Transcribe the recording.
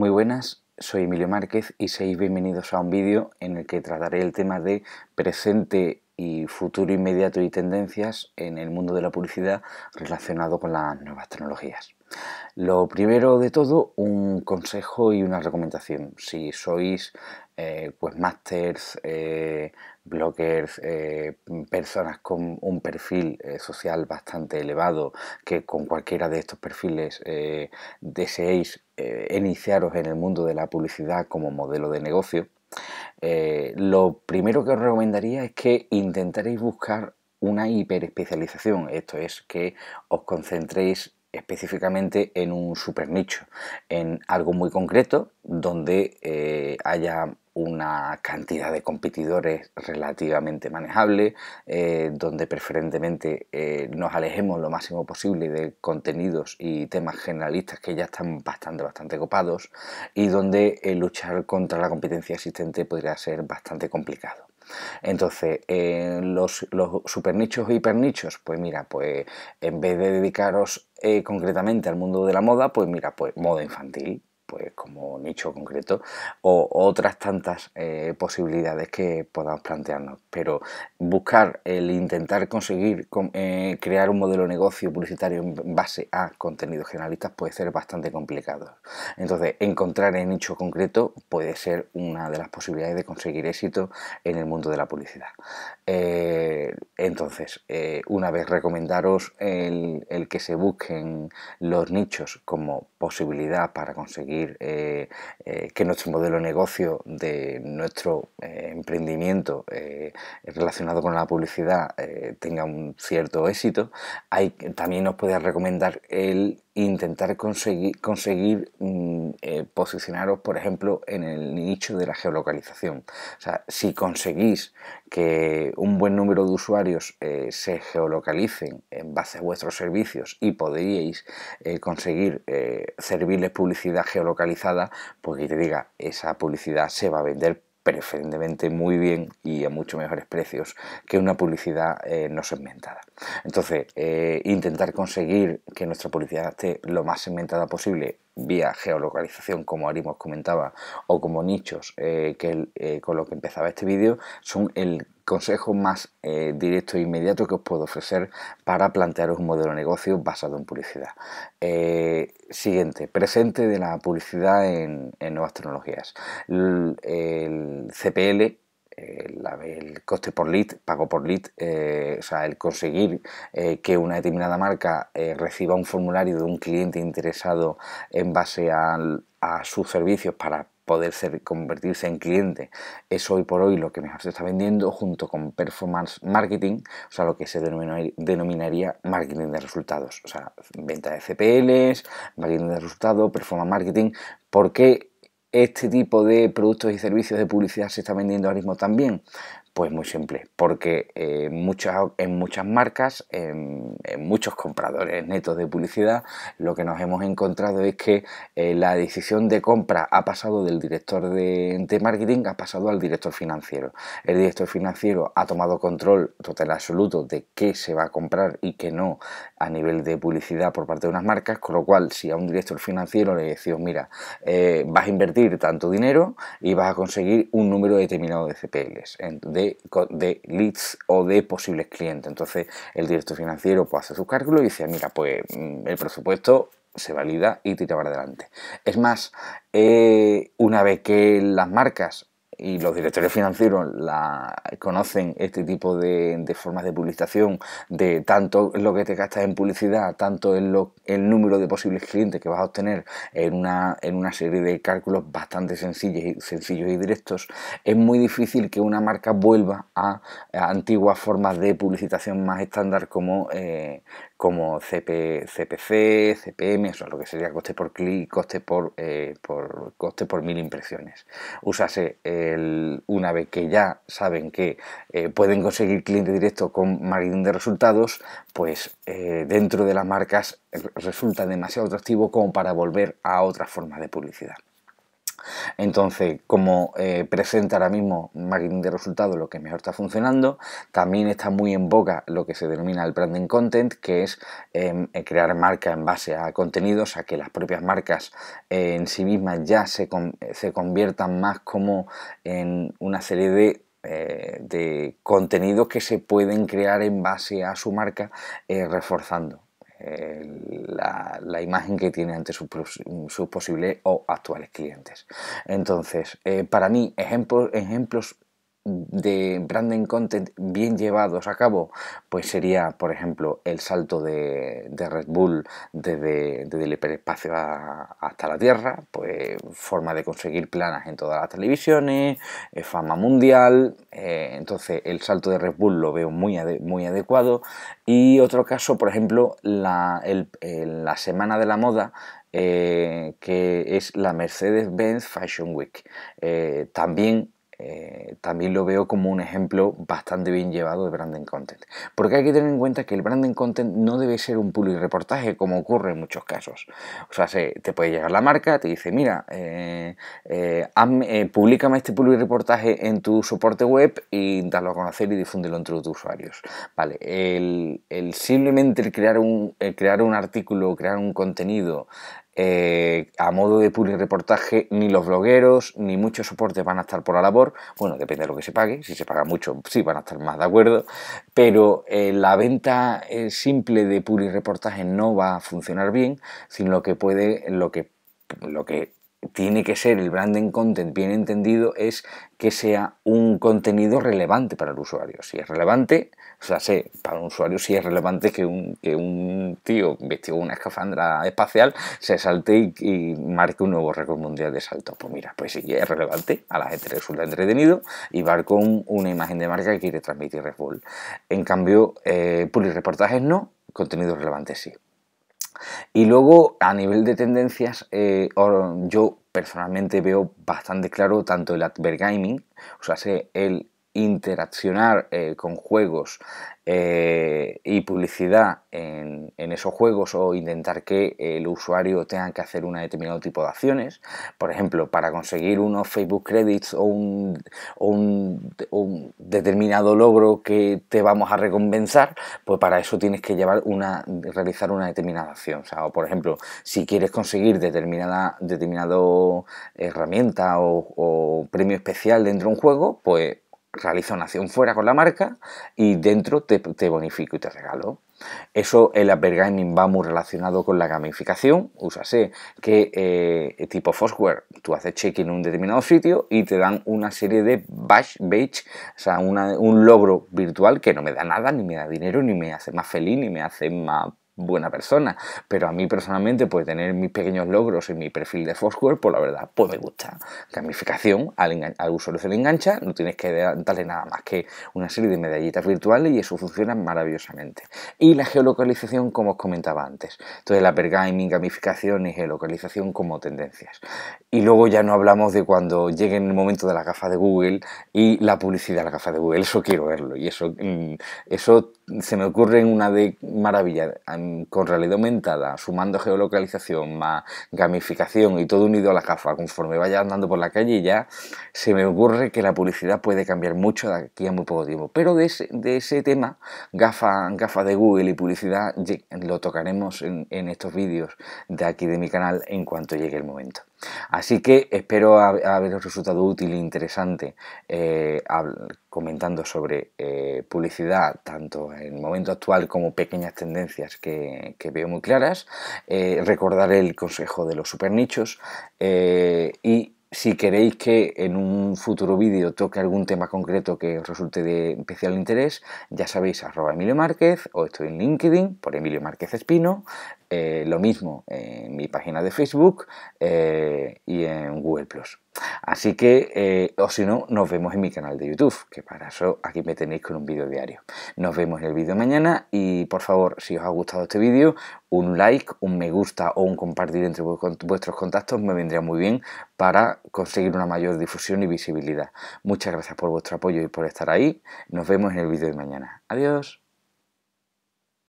Muy buenas, soy Emilio Márquez y seis bienvenidos a un vídeo en el que trataré el tema de presente y futuro inmediato y tendencias en el mundo de la publicidad relacionado con las nuevas tecnologías. Lo primero de todo, un consejo y una recomendación. Si sois eh, pues, eh bloggers, eh, personas con un perfil eh, social bastante elevado, que con cualquiera de estos perfiles deseéis iniciaros en el mundo de la publicidad como modelo de negocio, lo primero que os recomendaría es que intentaréis buscar una hiperespecialización. Esto es que os concentréis específicamente en un super nicho, en algo muy concreto donde eh, haya una cantidad de competidores relativamente manejable, eh, donde preferentemente eh, nos alejemos lo máximo posible de contenidos y temas generalistas que ya están bastante, bastante copados y donde luchar contra la competencia existente podría ser bastante complicado. Entonces, eh, los, los supernichos hiper hipernichos, pues mira, pues en vez de dedicaros eh, concretamente al mundo de la moda, pues mira, pues moda infantil, pues como nicho concreto o otras tantas eh, posibilidades que podamos plantearnos. Pero buscar el intentar conseguir eh, crear un modelo de negocio publicitario en base a contenidos generalistas puede ser bastante complicado. Entonces, encontrar el nicho concreto puede ser una de las posibilidades de conseguir éxito en el mundo de la publicidad. Eh, entonces, una vez recomendaros el que se busquen los nichos como posibilidad para conseguir eh, eh, que nuestro modelo de negocio de nuestro eh, emprendimiento relacionado con la publicidad tenga un cierto éxito. Hay, también nos puede recomendar el intentar conseguir, mm, eh, posicionaros, por ejemplo, en el nicho de la geolocalización. O sea, si conseguís que un buen número de usuarios eh, se geolocalicen en base a vuestros servicios y podríais eh, conseguir servirles publicidad geolocalizada, pues que te diga, esa publicidad se va a vender preferentemente muy bien y a mucho mejores precios que una publicidad eh, no segmentada. Entonces, eh, intentar conseguir que nuestra publicidad esté lo más segmentada posible vía geolocalización, como Ari os comentaba, o como nichos, eh, que eh, con lo que empezaba este vídeo, son el consejo más eh, directo e inmediato que os puedo ofrecer para plantearos un modelo de negocio basado en publicidad. siguiente, presente de la publicidad en, nuevas tecnologías. el CPL eh, el coste por lead, pago por lead, eh, o sea, el conseguir eh, que una determinada marca reciba un formulario de un cliente interesado en base a, sus servicios para poder convertirse en cliente es hoy por hoy lo que mejor se está vendiendo junto con performance marketing, o sea, lo que se denominaría, marketing de resultados, o sea, venta de CPLs, marketing de resultados, performance marketing, porque este tipo de productos y servicios de publicidad se está vendiendo ahora mismo también. Pues muy simple, porque eh, muchas, en muchas marcas, en, muchos compradores netos de publicidad, lo que nos hemos encontrado es que eh, la decisión de compra ha pasado del director de, marketing, ha pasado al director financiero. El director financiero ha tomado control total absoluto de qué se va a comprar y qué no a nivel de publicidad por parte de unas marcas, con lo cual si a un director financiero le decimos, mira, eh, vas a invertir tanto dinero y vas a conseguir un número determinado de CPLs. De de, leads o de posibles clientes. Entonces el director financiero puede hace su cálculo y dice, mira, pues mm, el presupuesto se valida y tira para adelante. Es más, eh, una vez que las marcas y los directores financieros la, conocen este tipo de, formas de publicitación, de tanto lo que te gastas en publicidad, tanto en el número de posibles clientes que vas a obtener en una, en una serie de cálculos bastante sencillos, sencillos y directos, es muy difícil que una marca vuelva a, antiguas formas de publicitación más estándar como, eh, como CPC, CPM, eso lo que sería coste por clic, coste por, eh, coste por mil impresiones. Usase una vez que ya saben que eh, pueden conseguir cliente directo con marketing de resultados, pues eh, dentro de las marcas resulta demasiado atractivo como para volver a otra forma de publicidad. Entonces, como eh, presenta ahora mismo marketing de resultados lo que mejor está funcionando, también está muy en boca lo que se denomina el branding content, que es em, eh, crear marca en base a contenidos, a que las propias marcas eh, en sí mismas ya se, conviertan más como en una serie de contenidos que se pueden crear en base a su marca reforzando la, imagen que tiene ante sus, posibles o actuales clientes. Entonces, eh, para mí, ejemplos, ejemplos de branding content bien llevados a cabo, pues sería, por ejemplo, el salto de, Red Bull desde, el hiperespacio hasta la Tierra, pues forma de conseguir planas en todas las televisiones, eh, fama mundial, eh, entonces el salto de Red Bull lo veo muy, muy adecuado. Y otro caso, por ejemplo, la, Semana de la Moda, eh, que es la Mercedes-Benz Fashion Week. también eh, también lo veo como un ejemplo bastante bien llevado de branding content. Porque hay que tener en cuenta que el branding content no debe ser un y reportaje como ocurre en muchos casos. O sea, se, te puede llegar la marca, te dice, mira, eh, eh, eh públicame este y reportaje en tu soporte web y dalo a conocer y difúndelo entre tus usuarios. Vale, el, simplemente crear, un, el crear un artículo, crear un contenido eh, a modo de pure reportaje, ni los blogueros ni muchos soportes van a estar por la labor. Bueno, depende de lo que se pague, si se paga mucho, sí van a estar más de acuerdo, pero eh, la venta eh, simple de pure reportaje no va a funcionar bien, sino que puede, lo que, lo que tiene que ser el branding content bien entendido es que sea un contenido relevante para el usuario. Si es relevante, o sea, sé, para un usuario sí es relevante que un, tío vestido con una escafandra espacial se salte y, marque un nuevo récord mundial de salto. Pues mira, pues sí es relevante, a la gente resulta entretenido y va con una imagen de marca que quiere transmitir Red Bull. En cambio, eh, reportajes no, contenido relevante sí. Y luego, a nivel de tendencias, eh, yo personalmente veo bastante claro tanto el advergaming, o sea, el interaccionar eh, con juegos eh, y publicidad en, esos juegos o intentar que el usuario tenga que hacer un determinado tipo de acciones, por ejemplo, para conseguir unos Facebook Credits o un, determinado logro que te vamos a recompensar, pues para eso tienes que llevar una, realizar una determinada acción. O, por ejemplo, si quieres conseguir determinada, determinado herramienta o, o premio especial dentro de un juego, pues realiza una acción fuera con la marca y dentro te, bonifico y te regalo. Eso el uppergaming va muy relacionado con la gamificación, úsase que eh, tipo software, tú haces check en un determinado sitio y te dan una serie de bash, badge, o sea, un logro virtual que no me da nada, ni me da dinero, ni me hace más feliz, ni me hace más buena persona. Pero a mí personalmente, pues tener mis pequeños logros en mi perfil de Foursquare, pues la verdad, pues me gusta. Gamificación, al, al usuario se le engancha, no tienes que darle nada más que una serie de medallitas virtuales y eso funciona maravillosamente. Y la geolocalización, como os comentaba antes. Entonces, la pergaming, gamificación y geolocalización como tendencias. Y luego ya no hablamos de cuando llegue el momento de la gafa de Google y la publicidad de la gafa de Google. Eso quiero verlo y eso, mm, eso se me ocurre una de maravilla con realidad aumentada, sumando geolocalización más gamificación y todo unido a la gafa conforme vaya andando por la calle ya se me ocurre que la publicidad puede cambiar mucho de aquí a muy poco tiempo. Pero de ese, de ese tema, gafa, gafa de Google y publicidad, lo tocaremos en, en estos vídeos de aquí de mi canal en cuanto llegue el momento. Así que espero haberos resultado útil e interesante eh, comentando sobre eh, publicidad, tanto en el momento actual como pequeñas tendencias que, veo muy claras. Eh, recordar el consejo de los super nichos eh, y si queréis que en un futuro vídeo toque algún tema concreto que os resulte de especial interés, ya sabéis, arroba Emilio Márquez, o estoy en LinkedIn por Emilio Márquez Espino, eh, lo mismo en mi página de Facebook eh, y en Google Plus. Así que, eh, o si no, nos vemos en mi canal de YouTube, que para eso aquí me tenéis con un vídeo diario. Nos vemos en el vídeo mañana y por favor, si os ha gustado este vídeo, un like, un me gusta o un compartir entre vuestros contactos me vendría muy bien para conseguir una mayor difusión y visibilidad. Muchas gracias por vuestro apoyo y por estar ahí. Nos vemos en el vídeo de mañana. Adiós.